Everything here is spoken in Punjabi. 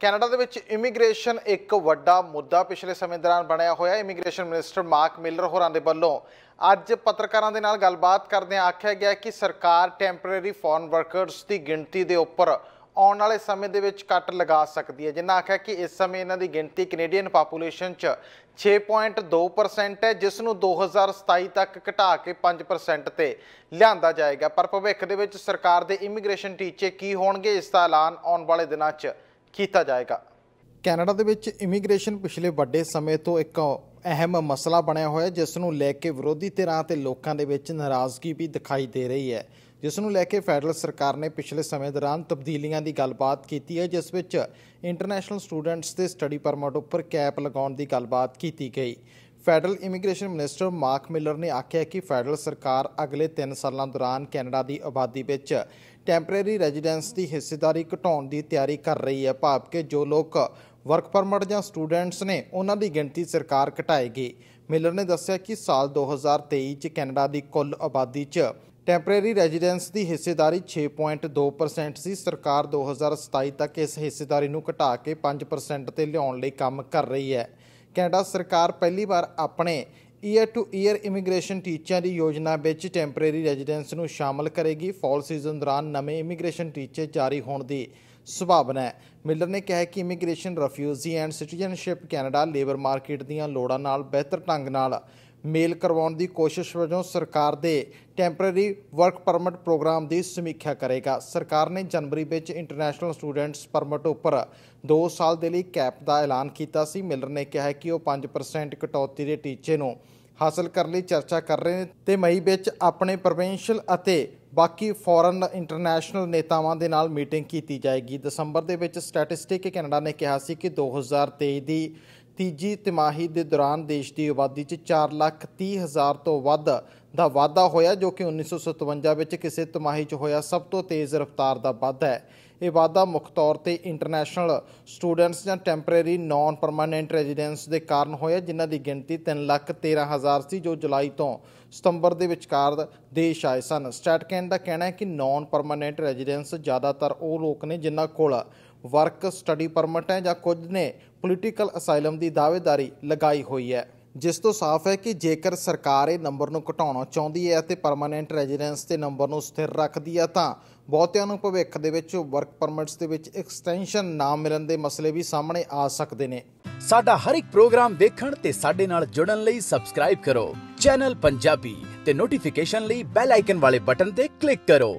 ਕੈਨੇਡਾ ਦੇ ਵਿੱਚ ਇਮੀਗ੍ਰੇਸ਼ਨ ਇੱਕ ਵੱਡਾ ਮੁੱਦਾ ਪਿਛਲੇ ਸਮੇਂ ਦੌਰਾਨ ਬਣਿਆ ਹੋਇਆ ਹੈ ਇਮੀਗ੍ਰੇਸ਼ਨ ਮਿਨਿਸਟਰ ਮਾਰਕ ਮਿਲਰ ਹੋਰਾਂ ਦੇ ਵੱਲੋਂ ਅੱਜ ਪੱਤਰਕਾਰਾਂ ਦੇ ਨਾਲ ਗੱਲਬਾਤ ਕਰਦਿਆਂ ਆਖਿਆ ਗਿਆ ਕਿ ਸਰਕਾਰ ਟੈਂਪਰੇਰੀ ਫੋਰਨ ਵਰਕਰਸ ਦੀ ਗਿਣਤੀ ਦੇ ਉੱਪਰ ਆਉਣ ਵਾਲੇ ਸਮੇਂ ਦੇ ਵਿੱਚ ਕੱਟ ਲਗਾ ਸਕਦੀ ਹੈ ਜਿੰਨਾ ਆਖਿਆ ਕਿ ਇਸ ਸਮੇਂ ਇਹਨਾਂ ਦੀ ਗਿਣਤੀ ਕੈਨੇਡੀਅਨ ਪਾਪੂਲੇਸ਼ਨ 'ਚ 6.2% ਹੈ ਜਿਸ ਨੂੰ 2027 ਤੱਕ ਘਟਾ ਕੇ 5% ਤੇ ਲਿਆਂਦਾ ਜਾਏਗਾ ਪਰ ਭਵਿੱਖ ਦੇ ਵਿੱਚ ਸਰਕਾਰ ਦੇ ਇਮੀਗ੍ਰੇਸ਼ਨ ਟੀਚੇ ਕੀ ਹੋਣਗੇ ਇਸ ਦਾ ਐਲਾਨ ਆਉਣ ਵਾਲੇ ਦਿਨਾਂ 'ਚ ਕੀਤਾ ਜਾਏਗਾ ਕੈਨੇਡਾ ਦੇ ਵਿੱਚ ਇਮੀਗ੍ਰੇਸ਼ਨ ਪਿਛਲੇ ਵੱਡੇ ਸਮੇਂ ਤੋਂ ਇੱਕ ਅਹਿਮ ਮਸਲਾ ਬਣਿਆ ਹੋਇਆ ਜਿਸ ਨੂੰ ਲੈ ਕੇ ਵਿਰੋਧੀ ਧਿਰਾਂ ਤੇ ਲੋਕਾਂ ਦੇ ਵਿੱਚ ਨਾਰਾਜ਼ਗੀ ਵੀ ਦਿਖਾਈ ਦੇ ਰਹੀ ਹੈ ਜਿਸ ਨੂੰ ਲੈ ਕੇ ਫੈਡਰਲ ਸਰਕਾਰ ਨੇ ਪਿਛਲੇ ਸਮੇਂ ਦੌਰਾਨ ਤਬਦੀਲੀਆਂ ਦੀ ਗੱਲਬਾਤ ਕੀਤੀ ਹੈ ਜਿਸ ਵਿੱਚ ਇੰਟਰਨੈਸ਼ਨਲ ਸਟੂਡੈਂਟਸ ਦੇ ਸਟੱਡੀ ਪਰਮਿਟ ਉੱਪਰ ਕੈਪ ਲਗਾਉਣ ਦੀ ਗੱਲਬਾਤ ਕੀਤੀ ਗਈ federal immigration minister Marc Miller ਨੇ ਆਖਿਆ ਕਿ ਫੈਡਰਲ ਸਰਕਾਰ ਅਗਲੇ 3 ਸਾਲਾਂ ਦੌਰਾਨ ਕੈਨੇਡਾ ਦੀ ਆਬਾਦੀ ਵਿੱਚ ਟੈਂਪਰੇਰੀ ਰੈਜ਼ੀਡੈਂਸ ਦੀ ਹਿੱਸੇਦਾਰੀ ਘਟਾਉਣ ਦੀ ਤਿਆਰੀ ਕਰ ਰਹੀ ਹੈ ਭਾਵ ਕਿ ਜੋ ਲੋਕ ਵਰਕ ਪਰਮਿਟ ਜਾਂ ਸਟੂਡੈਂਟਸ ਨੇ ਉਹਨਾਂ ਦੀ ਗਿਣਤੀ ਸਰਕਾਰ ਘਟਾਏਗੀ ਮਿਲਰ ਨੇ ਦੱਸਿਆ ਕਿ ਸਾਲ 2023 ਚ ਕੈਨੇਡਾ ਦੀ ਕੁੱਲ ਆਬਾਦੀ 'ਚ ਟੈਂਪਰੇਰੀ ਰੈਜ਼ੀਡੈਂਸ ਦੀ ਹਿੱਸੇਦਾਰੀ 6.2% ਸੀ ਸਰਕਾਰ 2027 ਤੱਕ ਇਸ ਹਿੱਸੇਦਾਰੀ ਨੂੰ ਘਟਾ ਕੇ 5% ਤੇ ਲਿਆਉਣ ਲਈ ਕੰਮ ਕਰ ਰਹੀ ਹੈ ਕੈਨੇਡਾ ਸਰਕਾਰ ਪਹਿਲੀ ਵਾਰ ਆਪਣੇ ਈਅਰ ਟੂ ਈਅਰ ਇਮੀਗ੍ਰੇਸ਼ਨ ਟੀਚਿਆਂ ਦੀ ਯੋਜਨਾ ਵਿੱਚ ਟੈਂਪਰੇਰੀ ਰੈਜ਼ੀਡੈਂਸ ਨੂੰ ਸ਼ਾਮਲ ਕਰੇਗੀ ਫਾਲ ਸੀਜ਼ਨ ਦੌਰਾਨ ਨਵੇਂ ਇਮੀਗ੍ਰੇਸ਼ਨ ਟੀਚੇ ਜਾਰੀ ਹੋਣ ਦੀ ਸੁਭਾਵਨਾ ਹੈ ਮਿਲਰ ਨੇ ਕਿਹਾ ਕਿ immigration refugee and citizenship Canada labour market ਦੀਆਂ ਲੋੜਾਂ ਨਾਲ ਬਿਹਤਰ ਢੰਗ ਨਾਲ ਮੇਲ ਕਰਵਾਉਣ ਦੀ ਕੋਸ਼ਿਸ਼ ਵਜੋਂ ਸਰਕਾਰ ਦੇ ਟੈਂਪਰੇਰੀ ਵਰਕ ਪਰਮਿਟ ਪ੍ਰੋਗਰਾਮ ਦੀ ਸਮੀਖਿਆ ਕਰੇਗਾ ਸਰਕਾਰ ਨੇ ਜਨਵਰੀ ਵਿੱਚ ਇੰਟਰਨੈਸ਼ਨਲ ਸਟੂਡੈਂਟਸ ਪਰਮਿਟ ਉੱਪਰ 2 ਸਾਲ ਦੇ ਲਈ ਕੈਪ ਦਾ ਐਲਾਨ ਕੀਤਾ ਸੀ ਮਿਲਰ ਨੇ ਕਿਹਾ ਹੈ ਕਿ ਉਹ 5% ਕਟੌਤੀ ਦੇ ਟੀਚੇ ਨੂੰ ਹਾਸਲ ਕਰਨ ਲਈ ਚਰਚਾ ਕਰ ਰਹੇ ਨੇ ਤੇ ਮਈ ਵਿੱਚ ਆਪਣੇ ਪ੍ਰੋਵਿੰਸ਼ੀਅਲ ਅਤੇ ਬਾਕੀ ਫੋਰਨ ਇੰਟਰਨੈਸ਼ਨਲ ਨੇਤਾਵਾਂ ਦੇ ਨਾਲ ਮੀਟਿੰਗ ਕੀਤੀ ਜਾਏਗੀ ਦਸੰਬਰ ਦੇ ਵਿੱਚ ਸਟੈਟਿਸਟਿਕ ਕੈਨੇਡਾ ਨੇ ਕਿਹਾ ਸੀ ਕਿ 2023 ਦੀ ਤੀਜੀ ਤਿਮਾਹੀ ਦੇ ਦੌਰਾਨ ਦੇਸ਼ ਦੀ ਆਬਾਦੀ 'ਚ 4 ਲੱਖ 30 ਹਜ਼ਾਰ ਤੋਂ ਵੱਧ ਦਾ ਵਾਧਾ ਹੋਇਆ ਜੋ ਕਿ 1957 ਵਿੱਚ ਕਿਸੇ ਤਿਮਾਹੀ 'ਚ ਹੋਇਆ ਸਭ ਤੋਂ ਤੇਜ਼ ਰਫ਼ਤਾਰ ਦਾ ਵਾਧਾ ਹੈ ਇਹ ਵਾਧਾ ਮੁੱਖ ਤੌਰ ਤੇ ਇੰਟਰਨੈਸ਼ਨਲ ਸਟੂਡੈਂਟਸ ਜਾਂ ਟੈਂਪਰੇਰੀ ਨਾਨ ਪਰਮਾਨੈਂਟ ਰੈਜ਼ੀਡੈਂਸ ਦੇ ਕਾਰਨ ਹੋਇਆ ਜਿਨ੍ਹਾਂ ਦੀ ਗਿਣਤੀ 313000 ਸੀ ਜੋ ਜੁਲਾਈ ਤੋਂ ਸਤੰਬਰ ਦੇ ਵਿਚਕਾਰ ਦੇਸ਼ ਆਏ ਸਨ ਸਟੈਟਕੈਨ ਦਾ ਕਹਿਣਾ ਹੈ ਕਿ ਨਾਨ ਪਰਮਾਨੈਂਟ ਰੈਜ਼ੀਡੈਂਸ ਜ਼ਿਆਦਾਤਰ ਉਹ ਲੋਕ ਨੇ ਜਿਨ੍ਹਾਂ ਕੋਲ ਵਰਕ ਸਟੱਡੀ ਪਰਮਿਟ ਹੈ ਜਾਂ ਕੁਝ ਨੇ ਪੋਲੀਟੀਕਲ ਅਸਾਈਲਮ ਦੀ ਦਾਅਵੇਦਾਰੀ ਲਗਾਈ ਹੋਈ ਹੈ ਜਿਸ ਤੋਂ ਸਾਫ਼ ਹੈ ਕਿ ਜੇਕਰ ਸਰਕਾਰ ਇਹ ਨੰਬਰ ਨੂੰ ਘਟਾਉਣਾ ਚਾਹੁੰਦੀ ਹੈ ਅਤੇ ਪਰਮਨੈਂਟ ਰੈਜ਼ੀਡੈਂਸ ਤੇ ਨੰਬਰ ਨੂੰ ਸਥਿਰ ਰੱਖਦੀ ਹੈ ਤਾਂ ਬਹੁਤਿਆਂ ਨੂੰ ਭਵਿੱਖ ਦੇ ਵਿੱਚ ਵਰਕ ਪਰਮਿਟਸ ਦੇ ਵਿੱਚ ਐਕਸਟੈਂਸ਼ਨ ਨਾ ਮਿਲਣ ਦੇ ਮਸਲੇ ਵੀ ਸਾਹਮਣੇ ਆ ਸਕਦੇ ਨੇ ਸਾਡਾ ਹਰ ਇੱਕ ਪ੍ਰੋਗਰਾਮ ਦੇਖਣ ਤੇ ਸਾਡੇ ਨਾਲ ਜੁੜਨ ਲਈ ਸਬਸਕ੍ਰਾਈਬ ਕਰੋ ਚੈਨਲ ਪੰਜਾਬੀ ਤੇ ਨੋਟੀਫਿਕੇਸ਼ਨ ਲਈ ਬੈਲ ਆਈਕਨ ਵਾਲੇ ਬਟਨ ਤੇ ਕਲਿੱਕ ਕਰੋ